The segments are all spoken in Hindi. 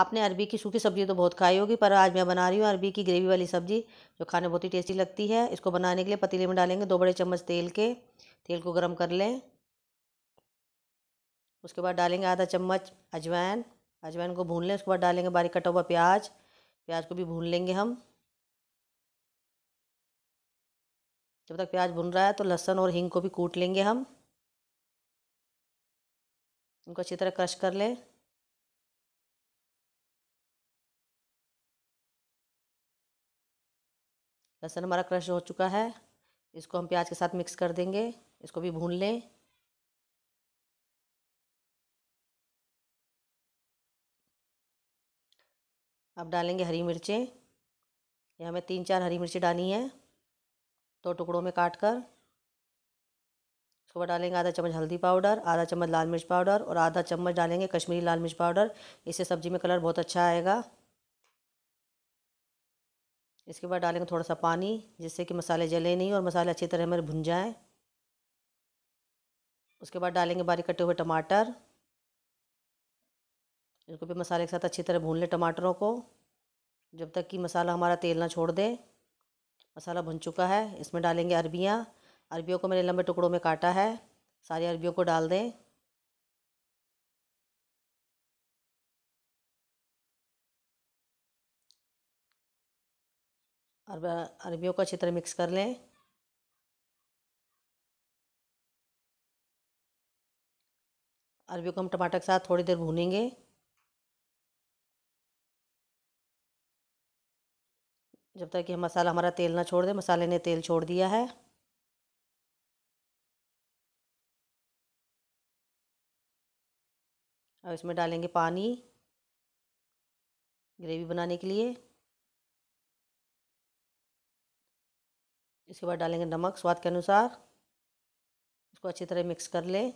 आपने अरबी की सूखी सब्जी तो बहुत खाई होगी पर आज मैं बना रही हूँ अरबी की ग्रेवी वाली सब्जी जो खाने में बहुत ही टेस्टी लगती है इसको बनाने के लिए पतीले में डालेंगे दो बड़े चम्मच तेल के तेल को गर्म कर लें उसके बाद डालेंगे आधा चम्मच अजवैन अजवैन को भून लें उसके बाद डालेंगे बारीक कटा हुआ प्याज प्याज को भी भून लेंगे हम जब तक प्याज भुन रहा है तो लहसुन और हींग को भी कूट लेंगे हम उनको अच्छी तरह क्रश कर लें लहसुन हमारा क्रश हो चुका है इसको हम प्याज के साथ मिक्स कर देंगे इसको भी भून लें अब डालेंगे हरी मिर्चें ये हमें तीन चार हरी मिर्ची डाली है दो टुकड़ों में काट कर उसके बाद डालेंगे आधा चम्मच हल्दी पाउडर आधा चम्मच लाल मिर्च पाउडर और आधा चम्मच डालेंगे कश्मीरी लाल मिर्च पाउडर इससे सब्ज़ी में कलर बहुत अच्छा आएगा इसके बाद डालेंगे थोड़ा सा पानी जिससे कि मसाले जले नहीं और मसाले अच्छी तरह हमारे भुन जाएँ उसके बाद डालेंगे बारीक कटे हुए टमाटर इसको भी मसाले के साथ अच्छी तरह भून लें टमाटरों को जब तक कि मसाला हमारा तेल ना छोड़ दे मसाला भुन चुका है इसमें डालेंगे अरबियाँ अरबियों को मैंने लंबे टुकड़ों में काटा है सारी अरबियों को डाल दें और अरबियों को अच्छी तरह मिक्स कर लें अरबियों को हम टमाटर के साथ थोड़ी देर भूनेंगे जब तक कि मसाला हमारा तेल ना छोड़ दे मसाले ने तेल छोड़ दिया है अब इसमें डालेंगे पानी ग्रेवी बनाने के लिए इसके बाद डालेंगे नमक स्वाद के अनुसार इसको अच्छी तरह मिक्स कर लें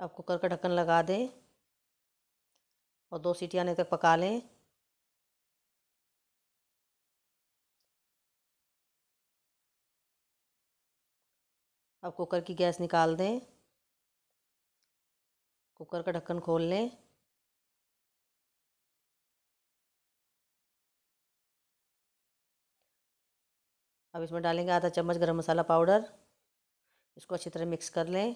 अब कुकर का ढक्कन लगा दें और दो सीटी आने तक पका लें अब कुकर की गैस निकाल दें कुकर का ढक्कन खोल लें अब इसमें डालेंगे आधा चम्मच गरम मसाला पाउडर इसको अच्छी तरह मिक्स कर लें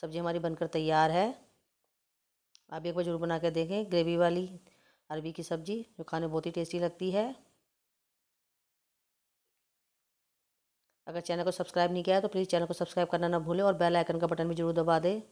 सब्ज़ी हमारी बनकर तैयार है आप एक बार ज़रूर बना कर देखें ग्रेवी वाली अरबी की सब्ज़ी जो खाने बहुत ही टेस्टी लगती है अगर चैनल को सब्सक्राइब नहीं किया है तो प्लीज़ चैनल को सब्सक्राइब करना ना भूलें और बेल आइकन का बटन भी जरूर दबा दें